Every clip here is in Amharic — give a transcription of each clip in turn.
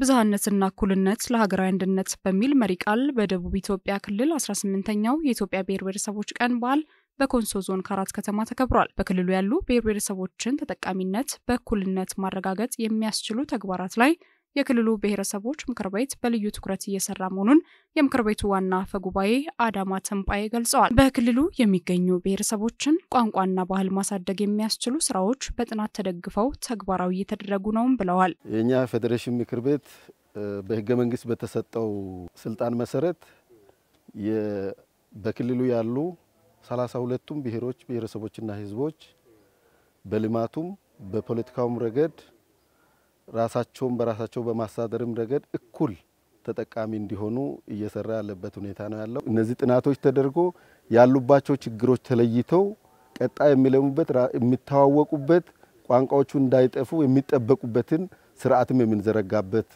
ብዝሃነትና እኩልነት ለሀገራዊ አንድነት በሚል መሪ ቃል በደቡብ ኢትዮጵያ ክልል 18ኛው የኢትዮጵያ ብሔር ብሔረሰቦች ቀን በዓል በኮንሶ ዞን ከአራት ከተማ ተከብሯል። በክልሉ ያሉ ብሔር ብሔረሰቦችን ተጠቃሚነት በእኩልነት ማረጋገጥ የሚያስችሉ ተግባራት ላይ የክልሉ ብሔረሰቦች ምክር ቤት በልዩ ትኩረት እየሰራ መሆኑን የምክር ቤቱ ዋና አፈ ጉባኤ አዳማ ተንጳዬ ገልጸዋል። በክልሉ የሚገኙ ብሔረሰቦችን ቋንቋና ባህል ማሳደግ የሚያስችሉ ስራዎች በጥናት ተደግፈው ተግባራዊ እየተደረጉ ነውም ብለዋል። የእኛ ፌዴሬሽን ምክር ቤት በህገ መንግስት በተሰጠው ስልጣን መሰረት በክልሉ ያሉ ሰላሳ ሁለቱም ብሔሮች ብሔረሰቦችና ህዝቦች በልማቱም በፖለቲካውም ረገድ ራሳቸውን በራሳቸው በማስተዳደርም ረገድ እኩል ተጠቃሚ እንዲሆኑ እየሰራ ያለበት ሁኔታ ነው ያለው። እነዚህ ጥናቶች ተደርጎ ያሉባቸው ችግሮች ተለይተው ቀጣይ የሚለሙበት የሚተዋወቁበት፣ ቋንቋዎቹ እንዳይጠፉ የሚጠበቁበትን ስርዓትም የምንዘረጋበት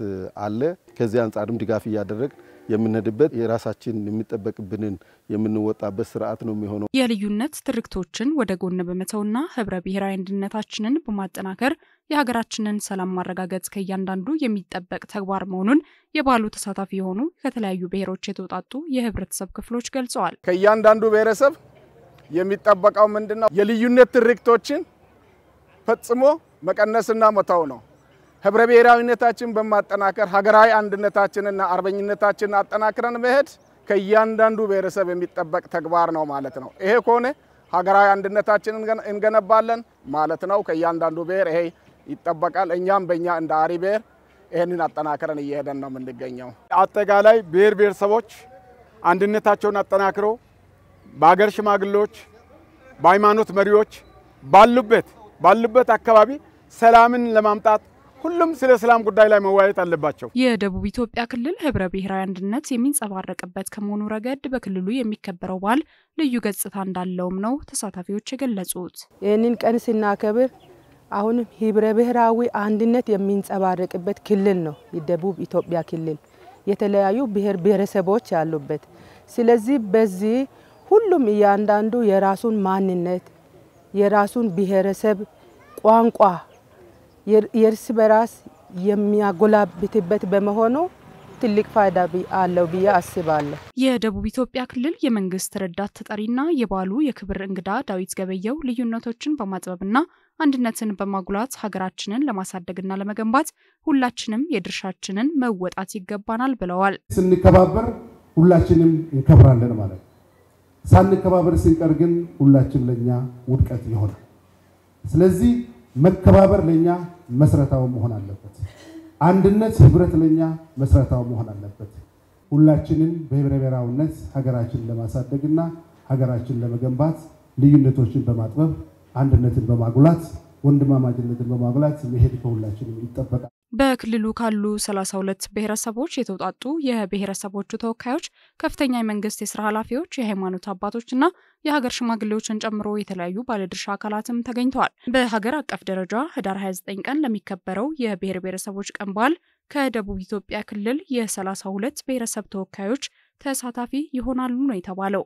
አለ። ከዚህ አንጻርም ድጋፍ እያደረግ የምንሄድበት የራሳችን የሚጠበቅብንን የምንወጣበት ስርዓት ነው የሚሆነው። የልዩነት ትርክቶችን ወደ ጎን በመተውና ህብረ ብሔራዊ አንድነታችንን በማጠናከር የሀገራችንን ሰላም ማረጋገጥ ከእያንዳንዱ የሚጠበቅ ተግባር መሆኑን የበዓሉ ተሳታፊ የሆኑ ከተለያዩ ብሔሮች የተውጣጡ የህብረተሰብ ክፍሎች ገልጸዋል። ከእያንዳንዱ ብሔረሰብ የሚጠበቀው ምንድነው? የልዩነት ትርክቶችን ፈጽሞ መቀነስና መተው ነው። ህብረ ብሔራዊነታችን በማጠናከር ሀገራዊ አንድነታችንና አርበኝነታችንን አጠናክረን መሄድ ከእያንዳንዱ ብሔረሰብ የሚጠበቅ ተግባር ነው ማለት ነው። ይሄ ከሆነ ሀገራዊ አንድነታችንን እንገነባለን ማለት ነው። ከእያንዳንዱ ብሔር ይሄ ይጠበቃል። እኛም በእኛ እንደ አሪ ብሔር ይህንን አጠናክረን እየሄደን ነው የምንገኘው። አጠቃላይ ብሔር ብሔረሰቦች አንድነታቸውን አጠናክሮ በሀገር ሽማግሌዎች፣ በሃይማኖት መሪዎች ባሉበት ባሉበት አካባቢ ሰላምን ለማምጣት ሁሉም ስለ ሰላም ጉዳይ ላይ መወያየት አለባቸው። የደቡብ ኢትዮጵያ ክልል ህብረ ብሔራዊ አንድነት የሚንጸባረቅበት ከመሆኑ ረገድ በክልሉ የሚከበረው በዓል ልዩ ገጽታ እንዳለውም ነው ተሳታፊዎች የገለጹት። ይህንን ቀን ስናከብር አሁንም ህብረ ብሔራዊ አንድነት የሚንጸባረቅበት ክልል ነው የደቡብ ኢትዮጵያ ክልል የተለያዩ ብሔር ብሔረሰቦች ያሉበት። ስለዚህ በዚህ ሁሉም እያንዳንዱ የራሱን ማንነት የራሱን ብሔረሰብ ቋንቋ የእርስ በራስ የሚያጎላብትበት በመሆኑ ትልቅ ፋይዳ አለው ብዬ አስባለሁ። የደቡብ ኢትዮጵያ ክልል የመንግስት ረዳት ተጠሪና የባሉ የክብር እንግዳ ዳዊት ገበየው ልዩነቶችን በማጥበብና አንድነትን በማጉላት ሀገራችንን ለማሳደግና ለመገንባት ሁላችንም የድርሻችንን መወጣት ይገባናል ብለዋል። ስንከባበር ሁላችንም እንከብራለን ማለት ነው። ሳንከባበር ስንቀር ግን ሁላችን ለእኛ ውድቀት ይሆናል። ስለዚህ መከባበር ለእኛ መሰረታዊ መሆን አለበት። አንድነት፣ ህብረት ለኛ መስረታው መሆን አለበት። ሁላችንም በህብረ ብሔራዊነት ሀገራችን ለማሳደግና ሀገራችን ለመገንባት ልዩነቶችን በማጥበብ አንድነትን በማጉላት ወንድማማችነትን በማጉላት መሄድ ከሁላችንም ይጠበቃል። በክልሉ ካሉ 32 ብሔረሰቦች የተውጣጡ የብሔረሰቦቹ ተወካዮች፣ ከፍተኛ የመንግስት የስራ ኃላፊዎች፣ የሃይማኖት አባቶች እና የሀገር ሽማግሌዎችን ጨምሮ የተለያዩ ባለድርሻ አካላትም ተገኝተዋል። በሀገር አቀፍ ደረጃ ህዳር 29 ቀን ለሚከበረው የብሔር ብሔረሰቦች ቀን በዓል ከደቡብ ኢትዮጵያ ክልል የ32 ብሔረሰብ ተወካዮች ተሳታፊ ይሆናሉ ነው የተባለው።